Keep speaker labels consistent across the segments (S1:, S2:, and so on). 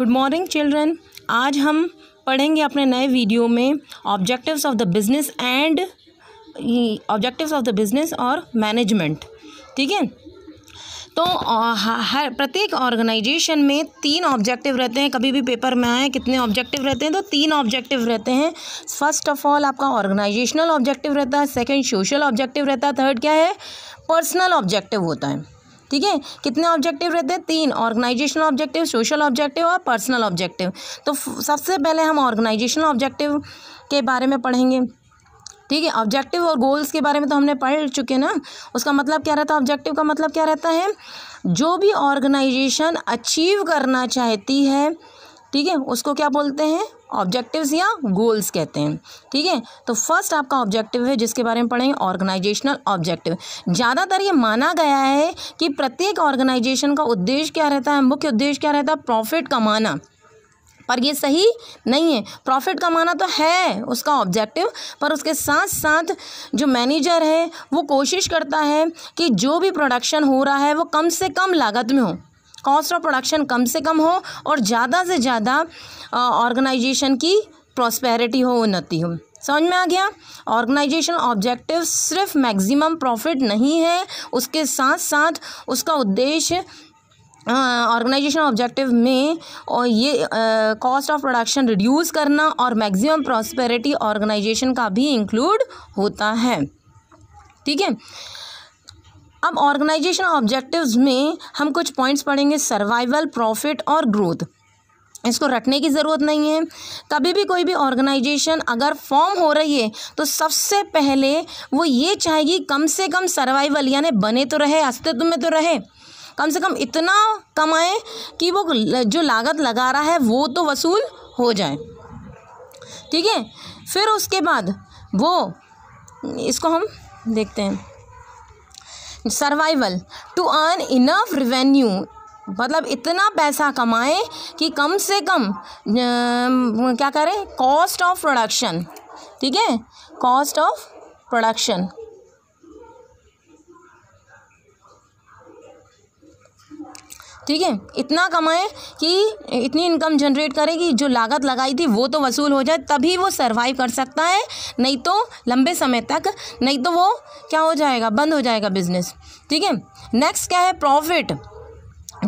S1: Good morning children आज हम पढ़ेंगे अपने नए वीडियो में objectives of the business and objectives of the business और मैनेजमेंट ठीक है तो हर प्रत्येक ऑर्गेनाइजेशन में तीन ऑब्जेक्टिव रहते हैं कभी भी पेपर में आए कितने ऑब्जेक्टिव रहते हैं तो तीन ऑब्जेक्टिव रहते हैं फर्स्ट ऑफ ऑल आपका ऑर्गेनाइजेशनल ऑब्जेक्टिव रहता है सेकंड सोशल ऑब्जेक्टिव रहता है थर्ड क्या है पर्सनल ऑब्जेक्टिव होता है ठीक है कितने ऑब्जेक्टिव रहते हैं तीन ऑर्गेनाइजेशनल ऑब्जेक्टिव सोशल ऑब्जेक्टिव और पर्सनल ऑब्जेक्टिव तो सबसे पहले हम ऑर्गेनाइजेशनल ऑब्जेक्टिव के बारे में पढ़ेंगे ठीक है ऑब्जेक्टिव और गोल्स के बारे में तो हमने पढ़ चुके ना उसका मतलब क्या रहता है ऑब्जेक्टिव का मतलब क्या रहता है जो भी ऑर्गेनाइजेशन अचीव करना चाहती है ठीक है उसको क्या बोलते हैं ऑब्जेक्टिव्स या गोल्स कहते हैं ठीक है तो फर्स्ट आपका ऑब्जेक्टिव है जिसके बारे में पढ़ेंगे ऑर्गेनाइजेशनल ऑब्जेक्टिव ज़्यादातर ये माना गया है कि प्रत्येक ऑर्गेनाइजेशन का उद्देश्य क्या रहता है मुख्य उद्देश्य क्या रहता है प्रॉफिट कमाना पर ये सही नहीं है प्रॉफिट कमाना तो है उसका ऑब्जेक्टिव पर उसके साथ साथ जो मैनेजर है वो कोशिश करता है कि जो भी प्रोडक्शन हो रहा है वो कम से कम लागत में हो कॉस्ट ऑफ प्रोडक्शन कम से कम हो और ज़्यादा से ज़्यादा ऑर्गेनाइजेशन की प्रॉस्पेरिटी हो उन्नति हो समझ में आ गया ऑर्गेनाइजेशन ऑब्जेक्टिव सिर्फ मैक्सिमम प्रॉफिट नहीं है उसके साथ साथ उसका उद्देश्य ऑर्गेनाइजेशन ऑब्जेक्टिव में और ये कॉस्ट ऑफ प्रोडक्शन रिड्यूस करना और मैक्सिमम प्रॉस्पेरिटी ऑर्गेनाइजेशन का भी इंक्लूड होता है ठीक है अब ऑर्गेनाइजेशन ऑब्जेक्टिव्स में हम कुछ पॉइंट्स पढ़ेंगे सर्वाइवल प्रॉफिट और ग्रोथ इसको रटने की ज़रूरत नहीं है कभी भी कोई भी ऑर्गेनाइजेशन अगर फॉर्म हो रही है तो सबसे पहले वो ये चाहेगी कम से कम सर्वाइवल यानी बने तो रहे अस्तित्व में तो रहे कम से कम इतना कमाएँ कि वो जो लागत लगा रहा है वो तो वसूल हो जाए ठीक है फिर उसके बाद वो इसको हम देखते हैं survival to earn enough revenue मतलब इतना पैसा कमाएं कि कम से कम क्या करें कॉस्ट ऑफ प्रोडक्शन ठीक है कॉस्ट ऑफ प्रोडक्शन ठीक है इतना कमाएं कि इतनी इनकम जनरेट करें कि जो लागत लगाई थी वो तो वसूल हो जाए तभी वो सर्वाइव कर सकता है नहीं तो लंबे समय तक नहीं तो वो क्या हो जाएगा बंद हो जाएगा बिजनेस ठीक है नेक्स्ट क्या है प्रॉफिट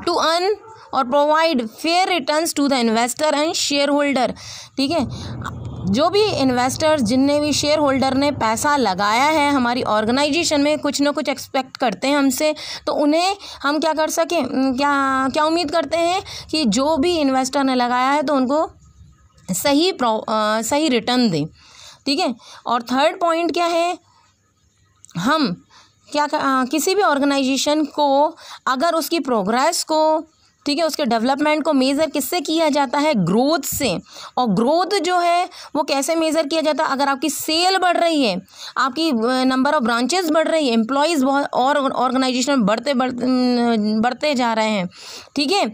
S1: टू अर्न और provide fair returns to the investor and shareholder ठीक है जो भी इन्वेस्टर्स जिनने भी शेयर होल्डर ने पैसा लगाया है हमारी ऑर्गेनाइजेशन में कुछ ना कुछ एक्सपेक्ट करते हैं हमसे तो उन्हें हम क्या कर सकें क्या क्या उम्मीद करते हैं कि जो भी इन्वेस्टर ने लगाया है तो उनको सही आ, सही रिटर्न दें ठीक है और थर्ड पॉइंट क्या है हम क्या आ, किसी भी ऑर्गेनाइजेशन को अगर उसकी प्रोग्रेस को ठीक है उसके डेवलपमेंट को मेज़र किससे किया जाता है ग्रोथ से और ग्रोथ जो है वो कैसे मेज़र किया जाता है अगर आपकी सेल बढ़ रही है आपकी नंबर ऑफ ब्रांचेस बढ़ रही है एम्प्लॉयज़ बहुत और ऑर्गेनाइजेशन बढ़ते बढ़ते बढ़ते जा रहे हैं ठीक है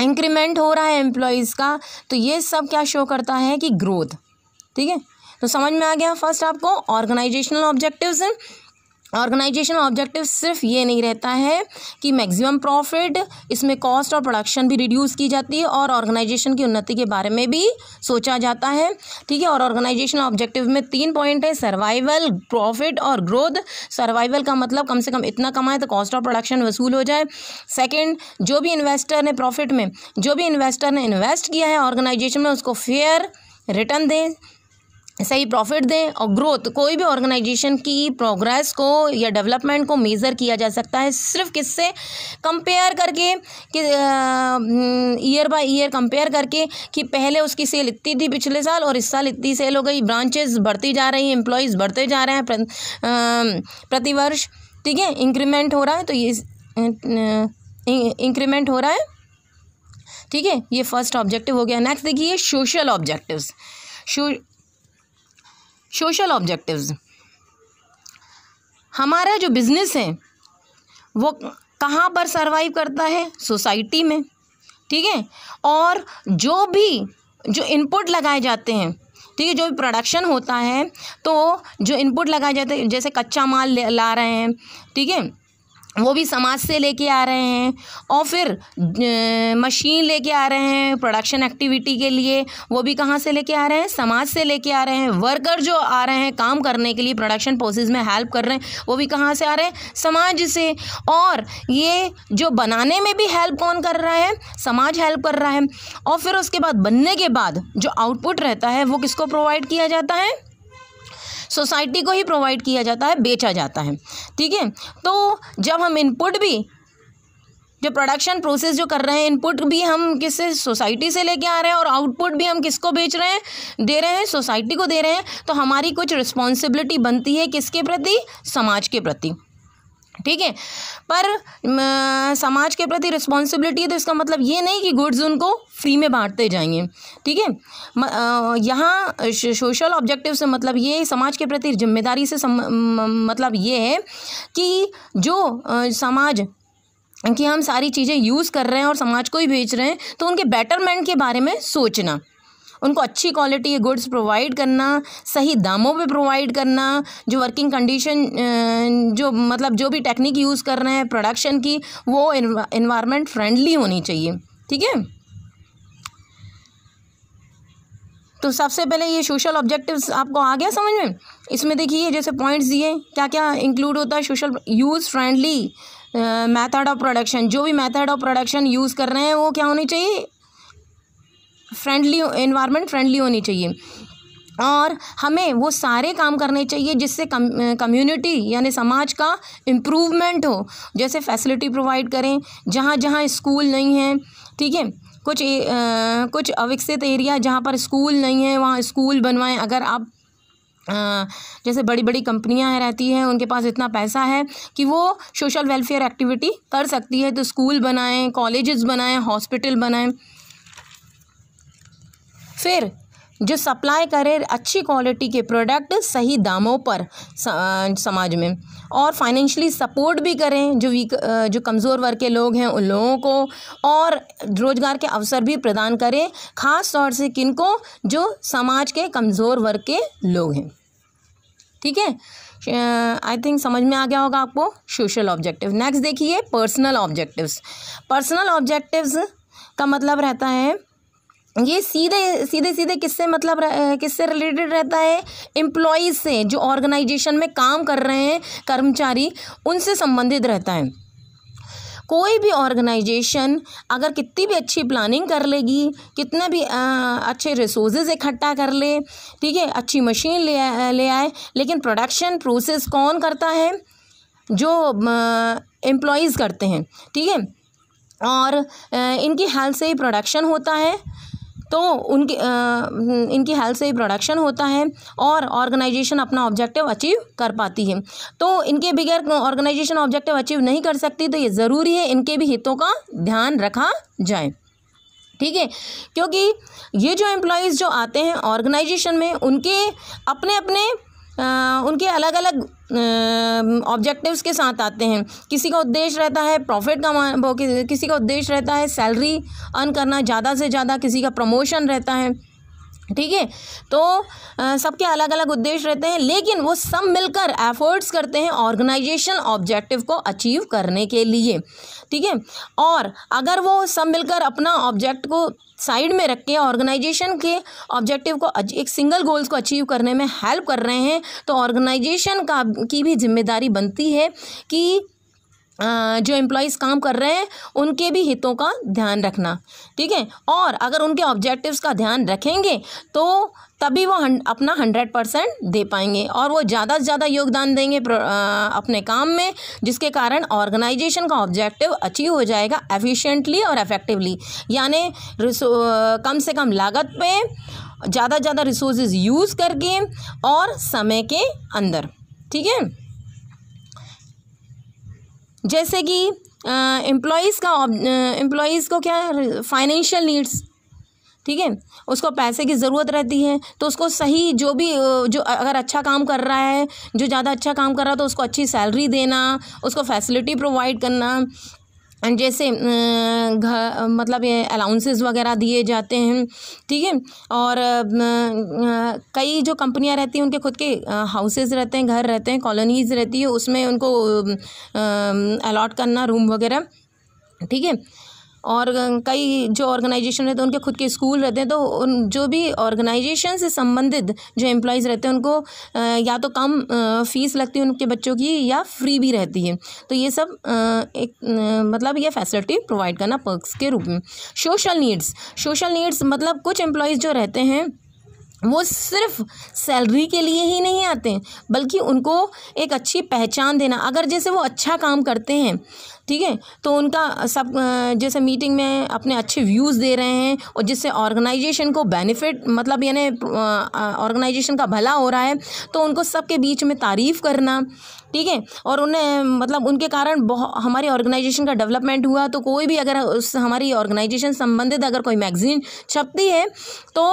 S1: इंक्रीमेंट हो रहा है एम्प्लॉयज़ का तो ये सब क्या शो करता है कि ग्रोथ ठीक है तो समझ में आ गया फर्स्ट आपको ऑर्गेनाइजेशनल ऑब्जेक्टिव्स ऑर्गेनाइजेशन ऑब्जेक्टिव सिर्फ ये नहीं रहता है कि मैक्सिमम प्रॉफिट इसमें कॉस्ट और प्रोडक्शन भी रिड्यूस की जाती है और ऑर्गेनाइजेशन की उन्नति के बारे में भी सोचा जाता है ठीक है और ऑर्गेनाइजेशन ऑब्जेक्टिव में तीन पॉइंट है सर्वाइवल प्रॉफिट और ग्रोथ सर्वाइवल का मतलब कम से कम इतना कमाए तो कॉस्ट ऑफ प्रोडक्शन वसूल हो जाए सेकेंड जो भी इन्वेस्टर ने प्रॉफिट में जो भी इन्वेस्टर ने इन्वेस्ट किया है ऑर्गेनाइजेशन में उसको फेयर रिटर्न दें सही प्रॉफिट दें और ग्रोथ कोई भी ऑर्गेनाइजेशन की प्रोग्रेस को या डेवलपमेंट को मेज़र किया जा सकता है सिर्फ किससे कंपेयर करके कि ईयर बाय ईयर कंपेयर करके कि पहले उसकी सेल इतनी थी पिछले साल और इस साल इतनी सेल हो गई ब्रांचेस बढ़ती जा रही हैं एम्प्लॉयज़ बढ़ते जा रहे हैं प्र, प्रतिवर्ष ठीक है इंक्रीमेंट हो रहा है तो ये इंक्रीमेंट हो रहा है ठीक है ये फर्स्ट ऑब्जेक्टिव हो गया नेक्स्ट देखिए सोशल ऑब्जेक्टिव सोशल ऑब्जेक्टिव्स हमारा जो बिज़नेस है वो कहाँ पर सरवाइव करता है सोसाइटी में ठीक है और जो भी जो इनपुट लगाए जाते हैं ठीक है जो भी प्रोडक्शन होता है तो जो इनपुट लगाए जाते हैं जैसे कच्चा माल ला रहे हैं ठीक है वो भी समाज से लेके आ रहे हैं और फिर मशीन लेके आ रहे हैं प्रोडक्शन एक्टिविटी के लिए वो भी कहाँ से लेके आ रहे हैं समाज से लेके आ रहे हैं वर्कर जो आ रहे हैं काम करने के लिए प्रोडक्शन प्रोसेस में हेल्प कर रहे हैं वो भी कहाँ से आ रहे हैं समाज से और ये जो बनाने में भी हेल्प कौन कर रहा है समाज हेल्प कर रहा है और फिर उसके बाद बनने के बाद जो आउटपुट रहता है वो किसको प्रोवाइड किया जाता है सोसाइटी को ही प्रोवाइड किया जाता है बेचा जाता है ठीक है तो जब हम इनपुट भी जो प्रोडक्शन प्रोसेस जो कर रहे हैं इनपुट भी हम किस सोसाइटी से लेके आ रहे हैं और आउटपुट भी हम किसको बेच रहे हैं दे रहे हैं सोसाइटी को दे रहे हैं तो हमारी कुछ रिस्पॉन्सिबिलिटी बनती है किसके प्रति समाज के प्रति ठीक है पर समाज के प्रति रिस्पॉन्सिबिलिटी है तो इसका मतलब ये नहीं कि गुड्स उनको फ्री में बांटते जाएंगे ठीक है यहाँ सोशल ऑब्जेक्टिव से मतलब ये समाज के प्रति जिम्मेदारी से सम, मतलब ये है कि जो आ, समाज कि हम सारी चीज़ें यूज़ कर रहे हैं और समाज को ही बेच रहे हैं तो उनके बेटरमेंट के बारे में सोचना उनको अच्छी क्वालिटी के गुड्स प्रोवाइड करना सही दामों पे प्रोवाइड करना जो वर्किंग कंडीशन जो मतलब जो भी टेक्निक यूज़ कर रहे हैं प्रोडक्शन की वो इन्वायरमेंट फ्रेंडली होनी चाहिए ठीक है तो सबसे पहले ये सोशल ऑब्जेक्टिव्स आपको आ गया समझ में इसमें देखिए जैसे पॉइंट्स दिए क्या क्या इंक्लूड होता है social use friendly method of production जो भी मेथड ऑफ प्रोडक्शन यूज़ कर रहे हैं वो क्या होनी चाहिए फ्रेंडली इन्वायरमेंट फ्रेंडली होनी चाहिए और हमें वो सारे काम करने चाहिए जिससे कम कम्युनिटी यानी समाज का इम्प्रूवमेंट हो जैसे फैसिलिटी प्रोवाइड करें जहाँ जहाँ स्कूल नहीं हैं ठीक है कुछ ए, आ, कुछ अविकसित एरिया जहाँ पर स्कूल नहीं है वहाँ स्कूल बनवाएं अगर आप जैसे बड़ी बड़ी कंपनियां हैं रहती हैं उनके पास इतना पैसा है कि वो सोशल वेलफेयर एक्टिविटी कर सकती है तो स्कूल बनाएं कॉलेजेस बनाएं हॉस्पिटल बनाएं फिर जो सप्लाई करे अच्छी क्वालिटी के प्रोडक्ट सही दामों पर समाज में और फाइनेंशली सपोर्ट भी करें जो वीक जो कमज़ोर वर्ग के लोग हैं उन लोगों को और रोज़गार के अवसर भी प्रदान करें ख़ास तौर से किनको जो समाज के कमज़ोर वर्ग के लोग हैं ठीक है आई थिंक समझ में आ गया होगा आपको सोशल ऑब्जेक्टिव नेक्स्ट देखिए पर्सनल ऑब्जेक्टिव्स पर्सनल ऑब्जेक्टिव्स का मतलब रहता है ये सीधे सीधे सीधे किससे मतलब किससे रिलेटेड रहता है एम्प्लॉयज़ से जो ऑर्गेनाइजेशन में काम कर रहे हैं कर्मचारी उनसे संबंधित रहता है कोई भी ऑर्गेनाइजेशन अगर कितनी भी अच्छी प्लानिंग कर लेगी कितने भी आ, अच्छे रिसोर्सेज इकट्ठा कर ले ठीक है अच्छी मशीन ले आ, ले आए लेकिन प्रोडक्शन प्रोसेस कौन करता है जो एम्प्लॉयज़ करते हैं ठीक है और इनकी हेल्प से ही प्रोडक्शन होता है तो उनके हम्म, इनकी हेल्प से प्रोडक्शन होता है और ऑर्गेनाइजेशन अपना ऑब्जेक्टिव अचीव कर पाती है तो इनके बगैर ऑर्गेनाइजेशन ऑब्जेक्टिव अचीव नहीं कर सकती तो ये ज़रूरी है इनके भी हितों का ध्यान रखा जाए ठीक है क्योंकि ये जो एम्प्लॉयज़ जो आते हैं ऑर्गेनाइजेशन में उनके अपने अपने उनके अलग अलग ऑब्जेक्टिव्स के साथ आते हैं किसी का उद्देश्य रहता है प्रॉफिट कमा किसी का उद्देश्य रहता है सैलरी अर्न करना ज़्यादा से ज़्यादा किसी का प्रमोशन रहता है ठीक है तो सबके अलग अलग उद्देश्य रहते हैं लेकिन वो सब मिलकर एफर्ट्स करते हैं ऑर्गेनाइजेशन ऑब्जेक्टिव को अचीव करने के लिए ठीक है और अगर वो सब मिलकर अपना ऑब्जेक्ट को साइड में रख के ऑर्गेनाइजेशन के ऑब्जेक्टिव को एक सिंगल गोल्स को अचीव करने में हेल्प कर रहे हैं तो ऑर्गेनाइजेशन का की भी जिम्मेदारी बनती है कि जो एम्प्लॉयज़ काम कर रहे हैं उनके भी हितों का ध्यान रखना ठीक है और अगर उनके ऑब्जेक्टिव्स का ध्यान रखेंगे तो तभी वो अपना हंड्रेड परसेंट दे पाएंगे और वो ज़्यादा से ज़्यादा योगदान देंगे अपने काम में जिसके कारण ऑर्गेनाइजेशन का ऑब्जेक्टिव अचीव हो जाएगा एफिशिएंटली और इफेक्टिवली यानी कम से कम लागत पे ज़्यादा से ज़्यादा रिसोर्सेज यूज़ करके और समय के अंदर ठीक है जैसे कि एम्प्लॉज का एम्प्लॉयज़ को क्या फाइनेंशियल नीड्स ठीक है उसको पैसे की ज़रूरत रहती है तो उसको सही जो भी जो अगर अच्छा काम कर रहा है जो ज़्यादा अच्छा काम कर रहा है तो उसको अच्छी सैलरी देना उसको फैसिलिटी प्रोवाइड करना जैसे घर मतलब ये अलाउंसेस वगैरह दिए जाते हैं ठीक है और कई जो कंपनियां रहती हैं उनके खुद के हाउसेज रहते हैं घर रहते हैं कॉलोनीज़ रहती है उसमें उनको अलाट करना रूम वगैरह ठीक है और कई जो ऑर्गेनाइजेशन रहते हैं उनके खुद के स्कूल रहते हैं तो उन जो भी ऑर्गेनाइजेशन से संबंधित जो एम्प्लॉयज़ रहते हैं उनको या तो कम फीस लगती है उनके बच्चों की या फ्री भी रहती है तो ये सब एक मतलब ये फैसिलिटी प्रोवाइड करना पर्क्स के रूप में सोशल नीड्स सोशल नीड्स मतलब कुछ एम्प्लॉयज़ जो रहते हैं वो सिर्फ सैलरी के लिए ही नहीं आते हैं बल्कि उनको एक अच्छी पहचान देना अगर जैसे वो अच्छा काम करते हैं ठीक है तो उनका सब जैसे मीटिंग में अपने अच्छे व्यूज़ दे रहे हैं और जिससे ऑर्गेनाइजेशन को बेनिफिट मतलब यानी ऑर्गेनाइजेशन का भला हो रहा है तो उनको सबके बीच में तारीफ़ करना ठीक है और उन्हें मतलब उनके कारण बहुत हमारी ऑर्गेनाइजेशन का डेवलपमेंट हुआ तो कोई भी अगर उस हमारी ऑर्गेनाइजेशन संबंधित अगर कोई मैगजीन छपती है तो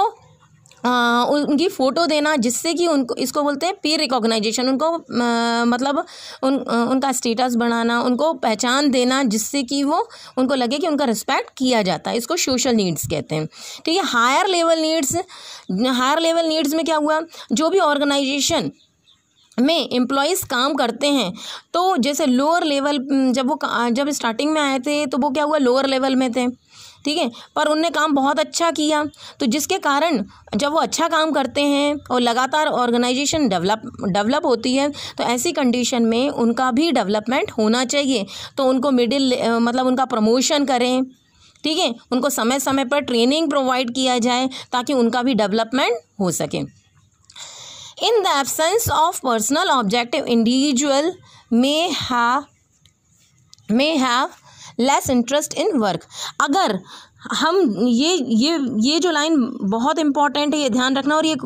S1: उनकी फ़ोटो देना जिससे कि उनको इसको बोलते हैं पीर रिकॉग्नाइजेशन उनको आ, मतलब उन आ, उनका स्टेटस बढ़ाना उनको पहचान देना जिससे कि वो उनको लगे कि उनका रिस्पेक्ट किया जाता है इसको सोशल नीड्स कहते हैं ठीक है higher level needs higher level needs में क्या हुआ जो भी ऑर्गेनाइजेशन में एम्प्लॉयज़ काम करते हैं तो जैसे लोअर लेवल जब वो जब स्टार्टिंग में आए थे तो वो क्या हुआ लोअर लेवल में थे ठीक है पर उनने काम बहुत अच्छा किया तो जिसके कारण जब वो अच्छा काम करते हैं और लगातार ऑर्गेनाइजेशन डेवलप डेवलप होती है तो ऐसी कंडीशन में उनका भी डेवलपमेंट होना चाहिए तो उनको मिडिल मतलब उनका प्रमोशन करें ठीक है उनको समय समय पर ट्रेनिंग प्रोवाइड किया जाए ताकि उनका भी डेवलपमेंट हो सके In the absence of personal objective, individual may have may have less interest in work. अगर हम ये ये ये जो लाइन बहुत इम्पॉर्टेंट है ये ध्यान रखना और ये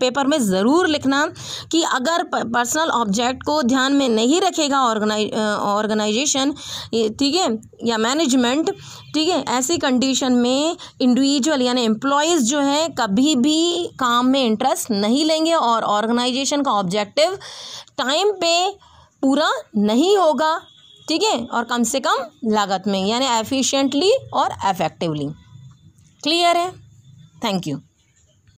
S1: पेपर में ज़रूर लिखना कि अगर पर्सनल ऑब्जेक्ट को ध्यान में नहीं रखेगा ऑर्गेनाइ ऑर्गेनाइजेशन ठीक है या मैनेजमेंट ठीक है ऐसी कंडीशन में इंडिविजुअल यानी एम्प्लॉयज़ जो है कभी भी काम में इंटरेस्ट नहीं लेंगे और ऑर्गेनाइजेशन का ऑब्जेक्टिव टाइम पे पूरा नहीं होगा ठीक है और कम से कम लागत में यानी एफिशिएंटली और एफेक्टिवली क्लियर है थैंक यू